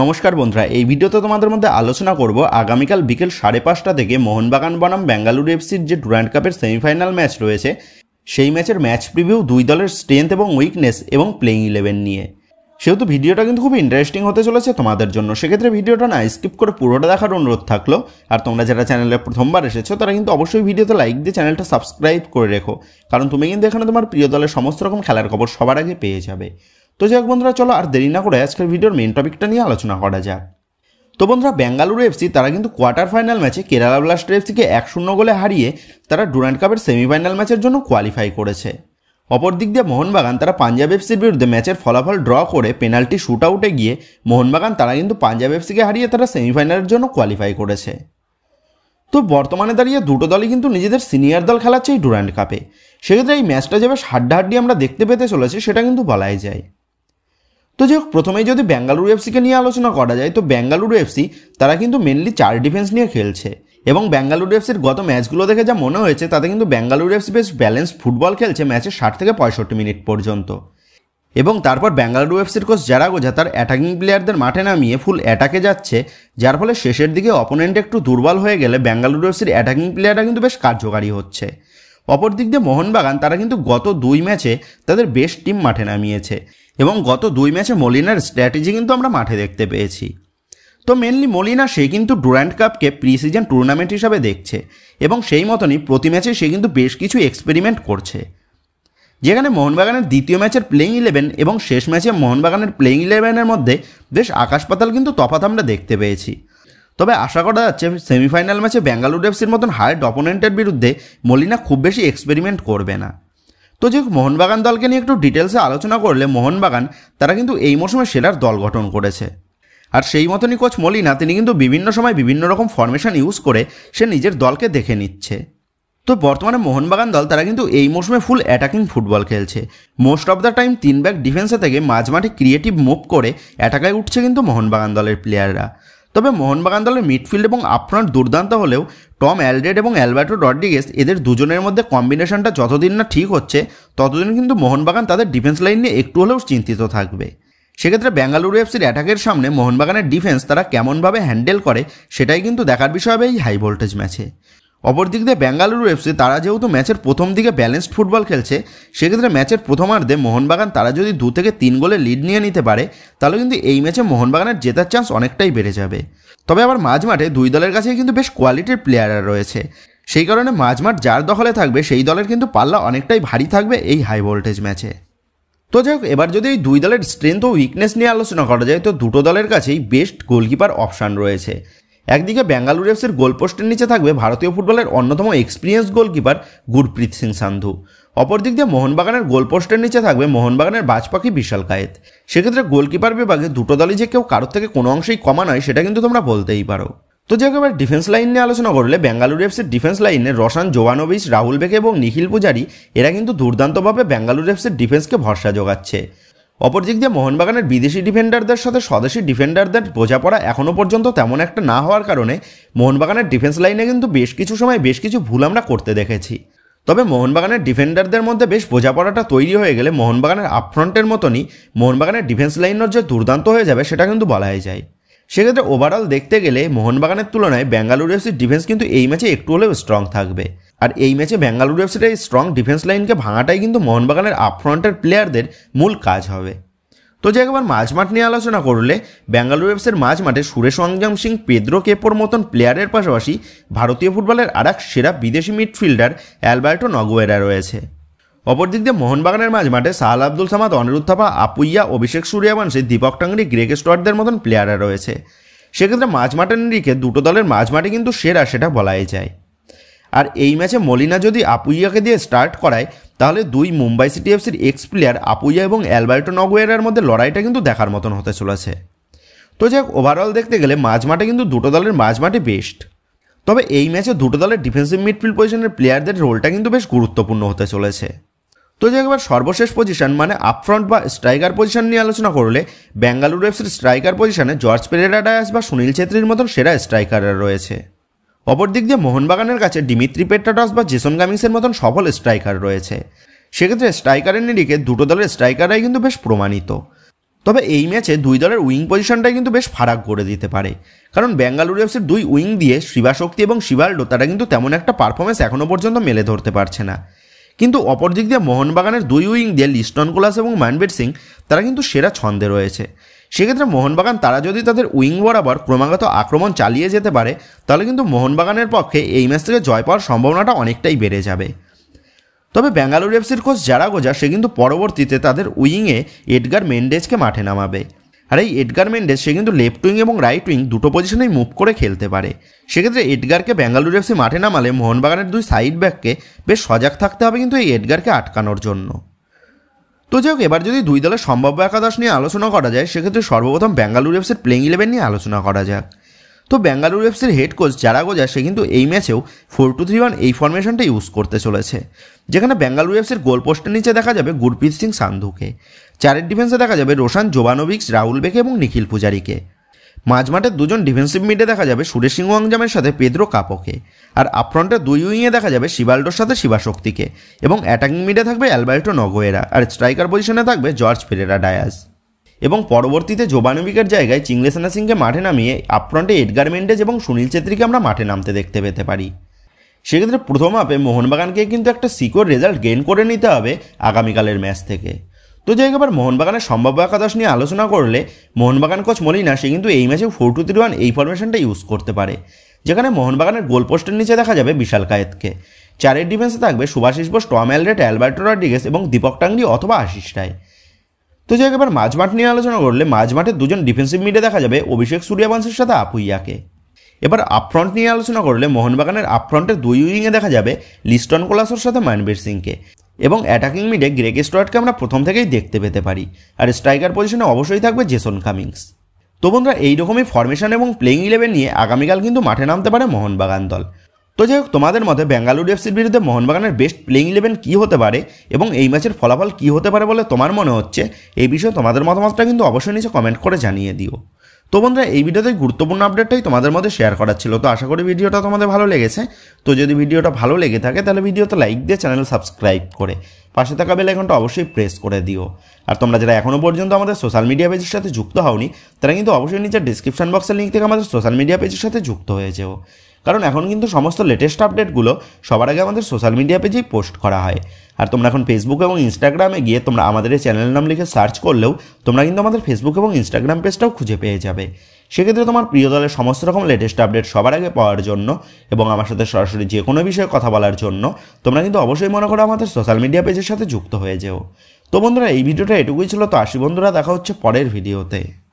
নমস্কার বন্ধুরা এই ভিডিওতে তোমাদের মধ্যে আলোচনা করব আগামীকাল বিকেল সাড়ে পাঁচটা থেকে মোহনবাগান বনাম বেঙ্গালুরু এফসির যে টুরান্ট কাপের সেমিফাইনাল ম্যাচ রয়েছে সেই ম্যাচের ম্যাচ প্রিভিউ দুই দলের স্ট্রেংথ এবং উইকনেস এবং প্লেইং ইলেভেন নিয়ে সেহেতু ভিডিওটা কিন্তু খুব ইন্টারেস্টিং হতে চলেছে তোমাদের জন্য সেক্ষেত্রে ভিডিওটা না স্কিপ করে পুরোটা দেখার অনুরোধ থাকলো আর তোমরা যারা চ্যানেলে প্রথমবার এসেছো তারা কিন্তু অবশ্যই ভিডিওতে লাইক দিয়ে চ্যানেলটা সাবস্ক্রাইব করে রেখো কারণ তুমি কিন্তু এখানে তোমার প্রিয় দলের সমস্ত রকম খেলার খবর সবার আগে পেয়ে যাবে তো যাই বন্ধুরা চলো আর দেরি না করে আজকের ভিডিওর মেন টপিকটা নিয়ে আলোচনা করা যাক তো বন্ধুরা বেঙ্গালুরু এফসি তারা কিন্তু কোয়ার্টার ফাইনাল ম্যাচে কেরালা ব্লাস্টার এফসিকে এক শূন্য গোলে হারিয়ে তারা ডুরান্ট কাপের সেমিফাইনাল ম্যাচের জন্য কোয়ালিফাই করেছে অপরদিক দিয়ে মোহনবাগান তারা পাঞ্জাব এফসির বিরুদ্ধে ম্যাচের ফলাফল ড্র করে পেনাল্টি শ্যুট আউটে গিয়ে মোহনবাগান তারা কিন্তু পাঞ্জাব এফসিকে হারিয়ে তারা সেমিফাইনালের জন্য কোয়ালিফাই করেছে তো বর্তমানে দাঁড়িয়ে দুটো দলই কিন্তু নিজেদের সিনিয়র দল খেলাচ্ছে এই ডুরান্ট কাপে সেক্ষেত্রে এই ম্যাচটা যেভাবে হাড্ডাহাড্ডি আমরা দেখতে পেতে চলেছে সেটা কিন্তু বলাই যায় তো যাই হোক প্রথমেই যদি ব্যাঙ্গালুরু এফসিকে নিয়ে আলোচনা করা যায় তো ব্যাঙ্গালুরু এফসি তারা কিন্তু মেনলি চার ডিফেন্স নিয়ে খেলছে এবং ব্যাঙ্গালুরু এফসির গত ম্যাচগুলো দেখে যা মনে হয়েছে তাতে কিন্তু বেঙ্গালুরু এফসি বেশ ব্যালেন্স ফুটবল খেলছে ম্যাচে ষাট থেকে পঁয়ষট্টি মিনিট পর্যন্ত এবং তারপর ব্যাঙ্গালুরু এফসির কোচ যারা গোজা তার অ্যাটাকিং প্লেয়ারদের মাঠে নামিয়ে ফুল অ্যাটাকে যাচ্ছে যার ফলে শেষের দিকে অপোনেন্ট একটু দুর্বল হয়ে গেলে ব্যাঙ্গালুরু এফসির অ্যাটাকিং প্লেয়াররা কিন্তু বেশ কার্যকারী হচ্ছে অপরদিক দিয়ে মোহনবাগান তারা কিন্তু গত দুই ম্যাচে তাদের বেশ টিম মাঠে নামিয়েছে এবং গত দুই ম্যাচে মলিনার স্ট্র্যাটেজি কিন্তু আমরা মাঠে দেখতে পেয়েছি তো মেনলি মলিনা সে কিন্তু ডুরান্ট কাপকে প্রি সিজন টুর্নামেন্ট হিসাবে দেখছে এবং সেই মতনই প্রতি ম্যাচে সে কিন্তু বেশ কিছু এক্সপেরিমেন্ট করছে যেখানে মোহনবাগানের দ্বিতীয় ম্যাচের প্লেইং ইলেভেন এবং শেষ ম্যাচে মোহনবাগানের প্লেইং ইলেভেনের মধ্যে বেশ আকাশপাতাল কিন্তু তফাত আমরা দেখতে পেয়েছি তবে আশা করা যাচ্ছে সেমিফাইনাল ম্যাচে বেঙ্গালুরু এফসির মতন হায়ার অপোনেন্টের বিরুদ্ধে মলিনা খুব বেশি এক্সপেরিমেন্ট করবে না তো যে মোহনবাগান দলকে নিয়ে একটু ডিটেলসে আলোচনা করলে মোহনবাগান তারা কিন্তু এই মৌসুমে সেরার দল গঠন করেছে আর সেই মতনই কোচ মলিনা তিনি কিন্তু বিভিন্ন সময় বিভিন্ন রকম ফরমেশন ইউজ করে সে নিজের দলকে দেখে নিচ্ছে তো বর্তমানে মোহনবাগান দল তারা কিন্তু এই মৌসুমে ফুল অ্যাটাকিং ফুটবল খেলছে মোস্ট অফ দ্য টাইম তিন ব্যাক ডিফেন্সে থেকে মাঝমাঠে ক্রিয়েটিভ মুভ করে অ্যাটাকায় উঠছে কিন্তু মোহনবাগান দলের প্লেয়াররা তবে মোহনবাগান দলের মিডফিল্ড এবং আপনার দুর্দান্ত হলেও টম অ্যালড্রেড এবং অ্যালবার্টো রড্রিগেস এদের দুজনের মধ্যে কম্বিনেশনটা যতদিন না ঠিক হচ্ছে ততদিন কিন্তু মোহনবাগান তাদের ডিফেন্স লাইন নিয়ে একটু হলেও চিন্তিত থাকবে সেক্ষেত্রে বেঙ্গালুরু এফসির অ্যাটাকের সামনে মোহনবাগানের ডিফেন্স তারা কেমনভাবে হ্যান্ডেল করে সেটাই কিন্তু দেখার বিষয় হবে এই হাই ভোল্টেজ ম্যাচে অপরদিক দিয়ে বেঙ্গালুরু এফসি তারা যেহেতু ম্যাচের প্রথম দিকে ব্যালেন্সড ফুটবল খেলছে সেক্ষেত্রে ম্যাচের প্রথমার্ধে মোহনবাগান তারা যদি দু থেকে তিন গোলে লিড নিয়ে নিতে পারে তাহলে কিন্তু এই ম্যাচে মোহনবাগানের জেতার চান্স অনেকটাই বেড়ে যাবে তবে আবার মাঝমাঠে দুই দলের কাছেই কিন্তু বেশ কোয়ালিটির প্লেয়াররা রয়েছে সেই কারণে মাঝমাঠ যার দখলে থাকবে সেই দলের কিন্তু পাল্লা অনেকটাই ভারী থাকবে এই হাই ভোল্টেজ ম্যাচে তো যাই হোক এবার যদি এই দুই দলের স্ট্রেংথ ও উইকনেস নিয়ে আলোচনা করা যায় তো দুটো দলের কাছেই বেস্ট গোলকিপার অপশান রয়েছে একদিকে বেঙ্গালুরু এফসির গোলপোস্টের নিচে থাকবে ভারতীয় ফুটবলের অন্যতম এক্সপিরিয়েন্স গোলকিপার গুরপ্রীত সিং সান্ধু অপরদিক দিয়ে মোহনবাগানের গোলপোস্টের নিচে থাকবে মোহনবাগানের বাজপাখি বিশাল কায়েত সেক্ষেত্রে গোলকিপার বিভাগে দুটো দলই যে কেউ কারোর থেকে কোনো অংশেই কমা নয় সেটা কিন্তু তোমরা বলতেই পারো তো যে একেবারে ডিফেন্স লাইন নিয়ে আলোচনা করলে বেঙ্গালুরু এফসির ডিফেন্স লাইনে রসান জোয়ানোভিস রাহুল বেকে এবং নিখিল পূজারি এরা কিন্তু দুর্দান্তভাবে বেঙ্গালুরু এফসির ডিফেন্সকে ভরসা যোগাচ্ছে অপরদিক দিয়ে মোহনবাগানের বিদেশি ডিফেন্ডারদের সাথে স্বদেশি ডিফেন্ডারদের বোঝাপড়া এখনও পর্যন্ত তেমন একটা না হওয়ার কারণে মোহনবাগানের ডিফেন্স লাইনে কিন্তু বেশ কিছু সময় বেশ কিছু ভুল আমরা করতে দেখেছি তবে মোহনবাগানের ডিফেন্ডারদের মধ্যে বেশ বোঝাপড়াটা তৈরি হয়ে গেলে মোহনবাগানের আপফ্রন্টের মতনই মোহনবাগানের ডিফেন্স লাইনের যে দুর্দান্ত হয়ে যাবে সেটা কিন্তু বলাই যায় সেক্ষেত্রে ওভারঅল দেখতে গেলে মোহনবাগানের তুলনায় বেঙ্গালুরু এফসির ডিফেন্স কিন্তু এই ম্যাচে একটু হলেও স্ট্রং থাকবে আর এই ম্যাচে বেঙ্গালুরু এফসির এই স্ট্রং ডিফেন্স লাইনকে ভাঙাটাই কিন্তু মোহনবাগানের আপফ্রন্টের প্লেয়ারদের মূল কাজ হবে তো যে একবার মাঝমাঠ নিয়ে আলোচনা করলে বেঙ্গালুরু এফসের মাঝমাঠে সুরেশ ওয়াংজাম সিং পেদ্রো কেপোর মতন প্লেয়ারের পাশাপাশি ভারতীয় ফুটবলের আর এক সেরা বিদেশি মিডফিল্ডার অ্যালবার্টো নগোয়েরা রয়েছে অপরদিক দিয়ে মোহনবাগানের মাঝমাঠে সাহাল আব্দুল সামাদ অনিরুদ্ধাপা আপুইয়া অভিষেক সূর্যবংশী দীপক টাঙ্গরি গ্রেগ স্টোয়ারদের মতন প্লেয়াররা রয়েছে সেক্ষেত্রে মাঝমাঠের নিরিখে দুটো দলের মাঝমাঠে কিন্তু সেরা সেটা বলাই যায় আর এই ম্যাচে মলিনা যদি আপুইয়াকে দিয়ে স্টার্ট করায় তাহলে দুই মুম্বাই সিটি এফসির এক্স প্লেয়ার আপুইয়া এবং অ্যালবার্টো নগোয়ারের মধ্যে লড়াইটা কিন্তু দেখার মতন হতে চলেছে তো যাই হোক ওভারঅল দেখতে গেলে মাঝমাঠে কিন্তু দুটো দলের মাঝমাঠে বেস্ট তবে এই ম্যাচে দুটো দলের ডিফেন্সিভ মিডফিল্ড পজিশনের প্লেয়ারদের রোলটা কিন্তু বেশ গুরুত্বপূর্ণ হতে চলেছে তো যে একবার সর্বশেষ পজিশন মানে আপফ্রন্ট বা স্ট্রাইকার পজিশন নিয়ে আলোচনা করলে বেঙ্গালুরু এফসির স্ট্রাইকার পজিশনে জর্জ পেরেরা ডায়াস বা সুনীল ছেত্রীর মতন সেরা স্ট্রাইকাররা রয়েছে অপরদিক দিয়ে মোহনবাগানের কাছে ডিমিত্রি পেট্রাটস বা জেসন গামিংসের মতন সফল স্ট্রাইকার রয়েছে সেক্ষেত্রে স্ট্রাইকারের নিরিখে দুটো দলের স্ট্রাইকাররাই কিন্তু বেশ প্রমাণিত তবে এই ম্যাচে দুই দলের উইং পজিশনটাই কিন্তু বেশ ফারাক করে দিতে পারে কারণ বেঙ্গালুরু এফসির দুই উইং দিয়ে শিবাশক্তি এবং শিবাল্ডো তারা কিন্তু তেমন একটা পারফরমেন্স এখনও পর্যন্ত মেলে ধরতে পারছে না কিন্তু অপরদিক দিয়ে মোহনবাগানের দুই উইং দিয়ে লিস্টন কোলাস এবং মানবীর সিং তারা কিন্তু সেরা ছন্দে রয়েছে সেক্ষেত্রে মোহনবাগান তারা যদি তাদের উইং বরাবর ক্রমাগত আক্রমণ চালিয়ে যেতে পারে তাহলে কিন্তু মোহনবাগানের পক্ষে এই ম্যাচ থেকে জয় পাওয়ার সম্ভাবনাটা অনেকটাই বেড়ে যাবে তবে বেঙ্গালুরু এফসির কোচ যারা গোজা সে কিন্তু পরবর্তীতে তাদের উইংয়ে এডগার মেন্ডেজকে মাঠে নামাবে আর এই এডগার মেন্ডেজ সে কিন্তু লেফট উইং এবং রাইট উইং দুটো পজিশনেই মুভ করে খেলতে পারে সেক্ষেত্রে এডগারকে বেঙ্গালুরু এফসি মাঠে নামালে মোহনবাগানের দুই সাইড ব্যাককে বেশ সজাগ থাকতে হবে কিন্তু এই এডগারকে আটকানোর জন্য তো যাই হোক এবার যদি দুই দলের সম্ভাব্য একাদশ নিয়ে আলোচনা করা যায় সেক্ষেত্রে সর্বপ্রথম বেঙ্গালুরু এফসির প্লেইং ইলেভেন নিয়ে আলোচনা করা যাক তো বেঙ্গালুরু এফসির হেড কোচ যারা গোজা সে কিন্তু এই ম্যাচেও ফোর টু থ্রি ওয়ান এই ফরমেশনটা ইউজ করতে চলেছে যেখানে বেঙ্গালুরু এফসির গোল পোস্টের নিচে দেখা যাবে গুরপ্রীত সিং সান্ধুকে চারের ডিফেন্সে দেখা যাবে রোশান জোবানোভিক্স রাহুল বেকে এবং নিখিল পূজারিকে মাঝমাঠে দুজন ডিফেন্সিভ মিডে দেখা যাবে সুরেশ সিংহামজামের সাথে পেদ্রো কাপোকে আর আপফ্রন্টে দুই উইংয়ে দেখা যাবে শিবাল্টোর সাথে শিবাশক্তিকে এবং অ্যাটাকিং মিডে থাকবে অ্যালবার্টো নগোয়েরা আর স্ট্রাইকার পজিশনে থাকবে জর্জ ফেরেরা ডায়াস এবং পরবর্তীতে জোবানুবিকের জায়গায় চিংলেসেনা সিংকে মাঠে নামিয়ে আপফ্রন্টে এডগার মেন্ডেজ এবং সুনীল ছেত্রীকে আমরা মাঠে নামতে দেখতে পেতে পারি সেক্ষেত্রে প্রথম আপে মোহনবাগানকে কিন্তু একটা সিকোর রেজাল্ট গেইন করে নিতে হবে আগামীকালের ম্যাচ থেকে তো যাই এবার মোহনবাগানের সম্ভাব্য একাদশ নিয়ে আলোচনা করলে মোহনবাগান কোচ মলিনা সে কিন্তু এই ম্যাচে ফোর টু থ্রি ওয়ান এই ফরমেশনটা ইউজ করতে পারে যেখানে মোহনবাগানের গোলপোস্টের নিচে দেখা যাবে বিশাল কায়েতকে চারের ডিফেন্সে থাকবে Subhasish Bose Tom Aldred Alberto Rodriguez এবং দীপক টাংরি অথবা আশিস রায় তো যাই এবার মাঝমাঠ নিয়ে আলোচনা করলে মাঝমাঠে দুজন ডিফেন্সিভ মিডে দেখা যাবে অভিষেক সূর্যবংশের সাথে আপুইয়াকে এবার আপফ্রন্ট নিয়ে আলোচনা করলে মোহনবাগানের আপফ্রন্টের দুই উইংয়ে দেখা যাবে লিস্টন কোলাসোর সাথে মানবীর সিংকে এবং অ্যাটাকিং মিডে গ্রেগ স্টয়ার্টকে আমরা প্রথম থেকেই দেখতে পেতে পারি আর স্ট্রাইকার পজিশনে অবশ্যই থাকবে জেসন কামিংস তো বন্ধুরা এইরকমই ফরমেশন এবং প্লেইং ইলেভেন নিয়ে আগামীকাল কিন্তু মাঠে নামতে পারে মোহনবাগান দল তো যাই হোক তোমাদের মতে বেঙ্গালুরু এফসির বিরুদ্ধে মোহনবাগানের বেস্ট প্লেইং ইলেভেন কী হতে পারে এবং এই ম্যাচের ফলাফল কী হতে পারে বলে তোমার মনে হচ্ছে এই বিষয়ে তোমাদের মতামতটা কিন্তু অবশ্যই নিচে কমেন্ট করে জানিয়ে দিও তো বন্ধুরা এই ভিডিওতে গুরুত্বপূর্ণ আপডেটটাই তোমাদের মধ্যে শেয়ার করা ছিল তো আশা করি ভিডিওটা তোমাদের ভালো লেগেছে তো যদি ভিডিওটা ভালো লেগে থাকে তাহলে ভিডিওতে লাইক দিয়ে চ্যানেল সাবস্ক্রাইব করে পাশে থাকা বেল আইকনটা অবশ্যই প্রেস করে দিও আর তোমরা যারা এখনও পর্যন্ত আমাদের সোশ্যাল মিডিয়া পেজের সাথে যুক্ত হওনি তারা কিন্তু অবশ্যই নিজের ডিসক্রিপশন বক্সের লিঙ্ক থেকে আমাদের সোশ্যাল মিডিয়া পেজের সাথে যুক্ত হয়ে যেও কারণ এখন কিন্তু সমস্ত লেটেস্ট আপডেটগুলো সবার আগে আমাদের সোশ্যাল মিডিয়া পেজেই পোস্ট করা হয় আর তোমরা এখন ফেসবুক এবং ইনস্টাগ্রামে গিয়ে তোমরা আমাদের এই চ্যানেলের নাম লিখে সার্চ করলেও তোমরা কিন্তু আমাদের ফেসবুক এবং ইনস্টাগ্রাম পেজটাও খুঁজে পেয়ে যাবে সেক্ষেত্রে তোমার প্রিয় দলের সমস্ত রকম লেটেস্ট আপডেট সবার আগে পাওয়ার জন্য এবং আমার সাথে সরাসরি যে কোনো বিষয়ে কথা বলার জন্য তোমরা কিন্তু অবশ্যই মনে করো আমাদের সোশ্যাল মিডিয়া পেজের সাথে যুক্ত হয়ে যেও তো বন্ধুরা এই ভিডিওটা এটুকুই ছিল তো আসি বন্ধুরা দেখা হচ্ছে পরের ভিডিওতে